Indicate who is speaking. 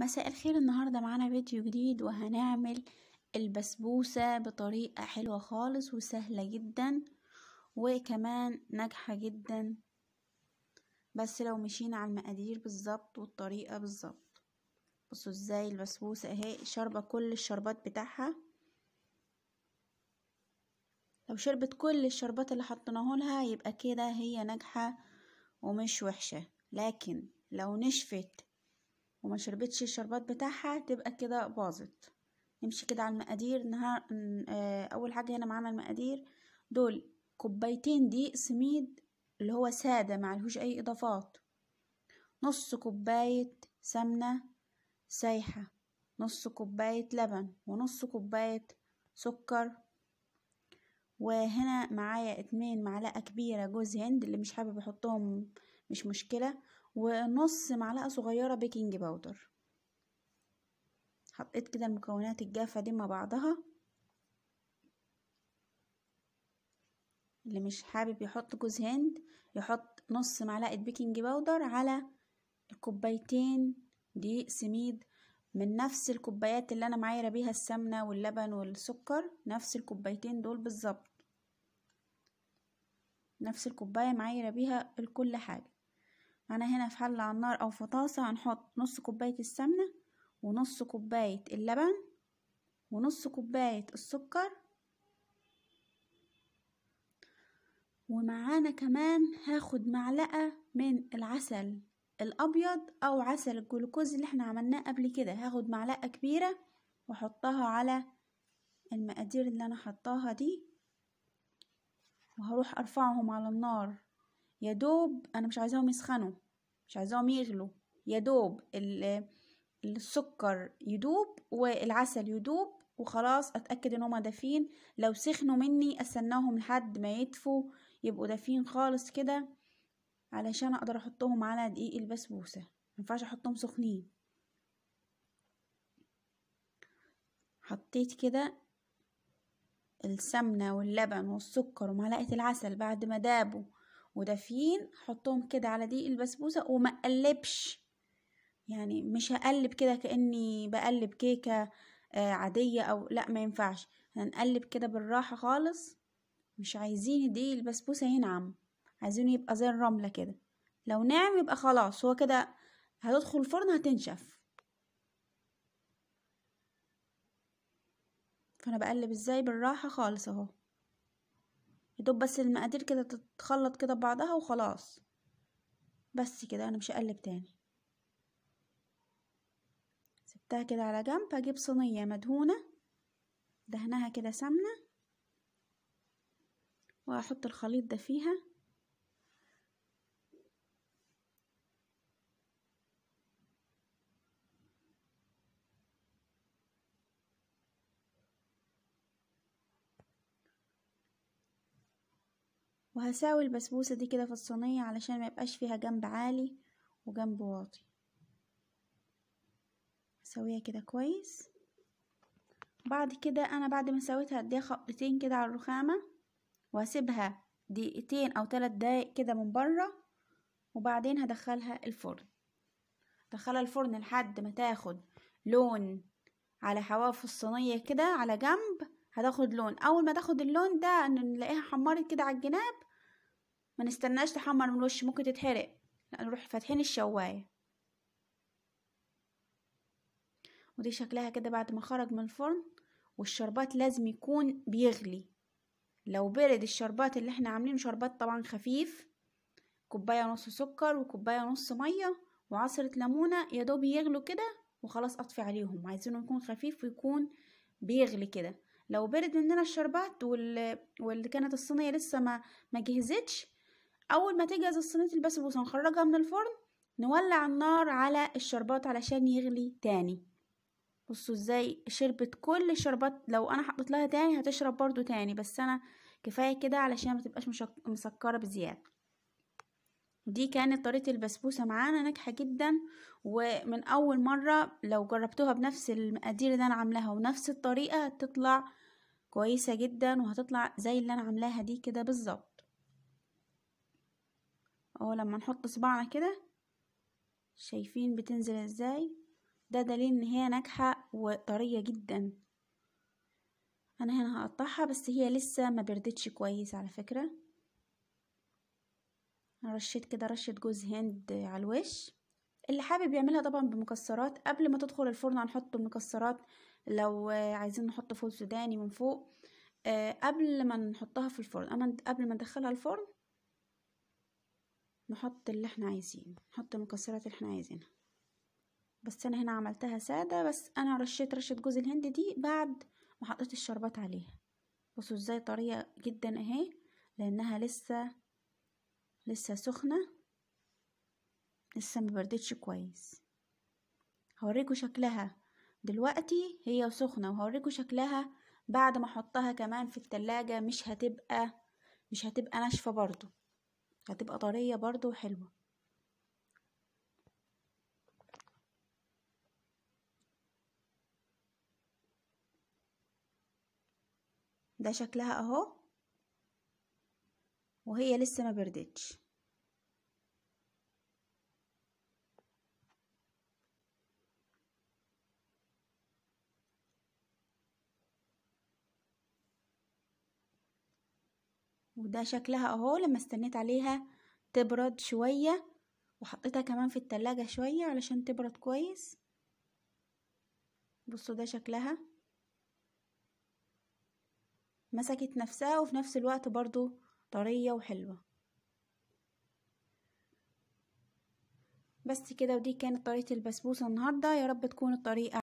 Speaker 1: مساء الخير النهاردة معانا فيديو جديد وهنعمل البسبوسة بطريقة حلوة خالص وسهلة جدا وكمان ناجحة جدا بس لو مشينا على المقادير بالظبط والطريقة بالظبط بصوا ازاي البسبوسة اهي شاربة كل الشربات بتاعها لو شربت كل الشربات اللي حطناه لها يبقى كده هي ناجحة ومش وحشة لكن لو نشفت وما شربتش الشربات بتاعها تبقى كده باظت نمشي كده على المقادير نهار آه، اول حاجه هنا معانا المقادير دول كوبايتين دقيق سميد اللي هو ساده معلهوش اي اضافات نص كوبايه سمنه سايحه نص كوبايه لبن ونص كوبايه سكر وهنا معايا اتنين معلقه كبيره جوز هند اللي مش حابب احطهم مش مشكله ونص معلقة صغيرة بيكنج باودر حطيت كده المكونات الجافة دي مع بعضها اللي مش حابب يحط جوز هند يحط نص معلقة بيكنج باودر على كوبايتين دقيق سميد من نفس الكوبايات اللي انا معايره بيها السمنه واللبن والسكر نفس الكوبايتين دول بالظبط نفس الكوبايه معايره بيها لكل حاجه انا هنا في حلة على النار او في طاسة هنحط نص كوباية السمنة ونص كوباية اللبن ونص كوباية السكر ومعانا كمان هاخد معلقة من العسل الابيض او عسل الجلوكوز اللي احنا عملناه قبل كده هاخد معلقة كبيرة واحطها على المقادير اللي انا حطاها دي وهروح ارفعهم على النار يا دوب انا مش عايزاهم يسخنوا مش عايزاهم يغلوا يا دوب السكر يدوب والعسل يدوب وخلاص اتاكد ان هما دافين لو سخنوا مني استناهم لحد ما يدفوا يبقوا دافين خالص كده علشان اقدر احطهم على دقيق البسبوسه مينفعش احطهم سخنين حطيت كده السمنه واللبن والسكر ومعلقه العسل بعد ما دابوا ودافيين حطهم كده على دي البسبوسه وما قلبش يعني مش هقلب كده كاني بقلب كيكه آه، عاديه او لا ما ينفعش هنقلب كده بالراحه خالص مش عايزين دي البسبوسه ينعم عايزينه يبقى زي الرمله كده لو ناعم يبقى خلاص هو كده هتدخل الفرن هتنشف فانا بقلب ازاي بالراحه خالص اهو يدوب بس المقادير كده تتخلط كده بعضها وخلاص بس كده انا مش هقلب تاني سبتها كده على جنب هجيب صينيه مدهونه دهنها كده سمنه وهحط الخليط ده فيها وهساوي البسبوسة دي كده في الصينية علشان ما يبقاش فيها جنب عالي وجنب واطي هساويها كده كويس بعد كده انا بعد ما سويتها هديها خبطتين كده على الرخامة وهسيبها دقيقتين او تلات دقايق كده من بره وبعدين هدخلها الفرن دخلها الفرن لحد ما تاخد لون على حواف الصينية كده على جنب هتاخد لون اول ما تاخد اللون ده نلاقيها حمرت كده على الجناب ما نستناش تحمر من الوش ممكن تتحرق لا نروح فاتحين الشوايه ودي شكلها كده بعد ما خرج من الفرن والشربات لازم يكون بيغلي لو برد الشربات اللي احنا عاملينه شربات طبعا خفيف كوبايه ونص سكر وكوبايه ونص ميه وعصره ليمونه يا دوب يغلوا كده وخلاص اطفي عليهم عايزينه يكون خفيف ويكون بيغلي كده لو برد مننا الشربات وال... واللي كانت الصينيه لسه ما ما جهزتش اول ما تجهز الصينيه البسبوسه ونخرجها من الفرن نولع النار على الشربات علشان يغلي تاني بصوا ازاي شربت كل الشربات لو انا حطيت لها تاني هتشرب برضو تاني بس انا كفايه كده علشان ما تبقاش مشك... مسكره بزياده دي كانت طريقه البسبوسه معانا ناجحه جدا ومن اول مره لو جربتوها بنفس المقادير اللي انا عاملاها ونفس الطريقه هتطلع كويسه جدا وهتطلع زي اللي انا عاملاها دي كده بالظبط اهو لما نحط صباعنا كده شايفين بتنزل ازاي ده دليل ان هي ناجحه وطريه جدا انا هنا هقطعها بس هي لسه ما بردتش كويس على فكره رشيت كده رشه جوز هند على الوش اللي حابب يعملها طبعا بمكسرات قبل ما تدخل الفرن هنحط المكسرات لو عايزين نحط فول سوداني من فوق آه، قبل ما نحطها في الفرن قبل ما ندخلها الفرن نحط اللي احنا عايزينه نحط المكسرات اللي احنا عايزينها بس انا هنا عملتها ساده بس انا رشيت رشه جوز الهند دي بعد ما حطيت الشربات عليها بصوا ازاي طريه جدا اهي لانها لسه لسه سخنه لسه مبردتش كويس هوريكم شكلها دلوقتي هي سخنه وهوريكم شكلها بعد ما احطها كمان في التلاجة مش هتبقى مش هتبقى ناشفه برضو هتبقى طرية برضو وحلوة ده شكلها اهو وهي لسه ما بردتش وده شكلها اهو لما استنيت عليها تبرد شوية وحطيتها كمان في التلاجة شوية علشان تبرد كويس بصوا ده شكلها مسكت نفسها وفي نفس الوقت برضو طرية وحلوة بس كده ودي كانت طريقة البسبوسة النهاردة يا رب تكون الطريقة